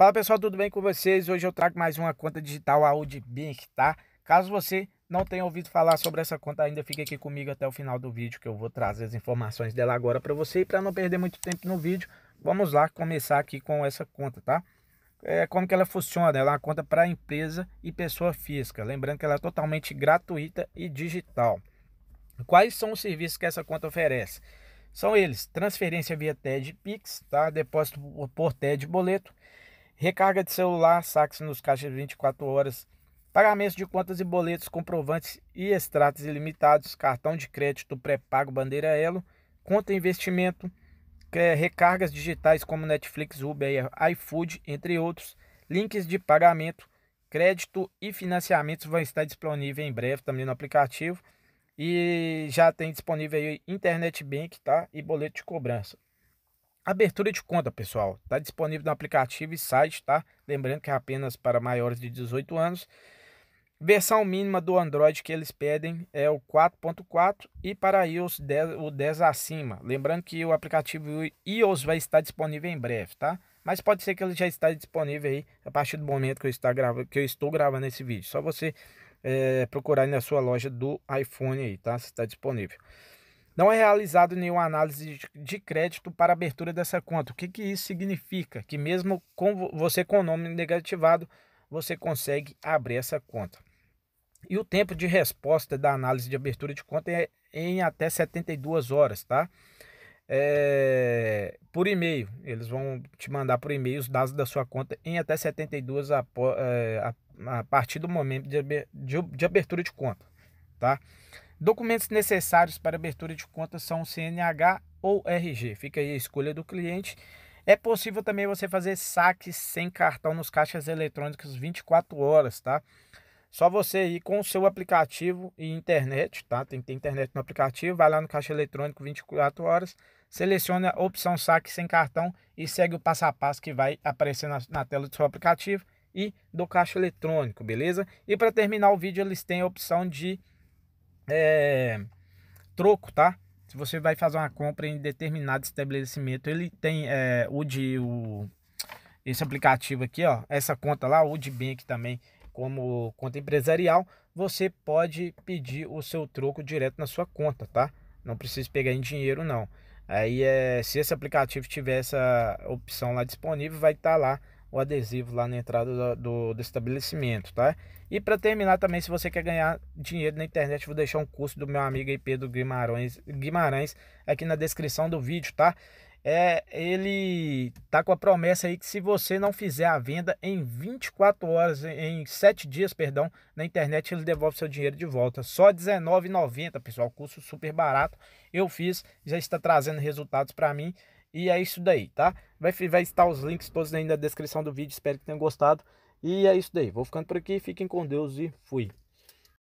Fala pessoal, tudo bem com vocês? Hoje eu trago mais uma conta digital Audi Bank, tá? Caso você não tenha ouvido falar sobre essa conta ainda, fique aqui comigo até o final do vídeo que eu vou trazer as informações dela agora para você e para não perder muito tempo no vídeo, vamos lá começar aqui com essa conta, tá? É, como que ela funciona? Ela é uma conta para empresa e pessoa física, lembrando que ela é totalmente gratuita e digital. Quais são os serviços que essa conta oferece? São eles: transferência via TED Pix, tá? Depósito por TED boleto recarga de celular, saques nos caixas 24 horas, pagamento de contas e boletos, comprovantes e extratos ilimitados, cartão de crédito pré-pago Bandeira Elo, conta investimento, é, recargas digitais como Netflix, Uber, iFood, entre outros, links de pagamento, crédito e financiamentos vão estar disponíveis em breve também no aplicativo. E já tem disponível aí Internet Bank, tá? E boleto de cobrança. Abertura de conta, pessoal, está disponível no aplicativo e site, tá? Lembrando que é apenas para maiores de 18 anos. Versão mínima do Android que eles pedem é o 4.4 e para iOS 10, o 10 acima. Lembrando que o aplicativo iOS vai estar disponível em breve, tá? Mas pode ser que ele já está disponível aí a partir do momento que eu, está que eu estou gravando esse vídeo. Só você é, procurar na sua loja do iPhone aí, tá? Se está disponível. Não é realizado nenhuma análise de crédito para abertura dessa conta. O que, que isso significa? Que mesmo com você com o nome negativado, você consegue abrir essa conta. E o tempo de resposta da análise de abertura de conta é em até 72 horas, tá? É, por e-mail. Eles vão te mandar por e-mail os dados da sua conta em até 72 a, é, a, a partir do momento de, de, de abertura de conta, tá? Documentos necessários para abertura de conta são CNH ou RG. Fica aí a escolha do cliente. É possível também você fazer saques sem cartão nos caixas eletrônicos 24 horas, tá? Só você ir com o seu aplicativo e internet, tá? Tem que ter internet no aplicativo, vai lá no caixa eletrônico 24 horas, seleciona a opção saque sem cartão e segue o passo a passo que vai aparecer na, na tela do seu aplicativo e do caixa eletrônico, beleza? E para terminar o vídeo, eles têm a opção de é, troco, tá? Se você vai fazer uma compra em determinado estabelecimento, ele tem é, o de o, esse aplicativo aqui, ó, essa conta lá, o de Bank também, como conta empresarial, você pode pedir o seu troco direto na sua conta, tá? Não precisa pegar em dinheiro, não. Aí, é, se esse aplicativo tiver essa opção lá disponível, vai estar tá lá o adesivo lá na entrada do, do estabelecimento, tá? E para terminar também, se você quer ganhar dinheiro na internet, vou deixar um curso do meu amigo aí Pedro Guimarães, Guimarães aqui na descrição do vídeo, tá? É, ele tá com a promessa aí que se você não fizer a venda em 24 horas, em 7 dias, perdão, na internet ele devolve seu dinheiro de volta. Só R$19,90, pessoal, curso super barato. Eu fiz, já está trazendo resultados para mim e é isso daí, tá? Vai, vai estar os links todos aí na descrição do vídeo. Espero que tenham gostado. E é isso daí. Vou ficando por aqui. Fiquem com Deus e fui.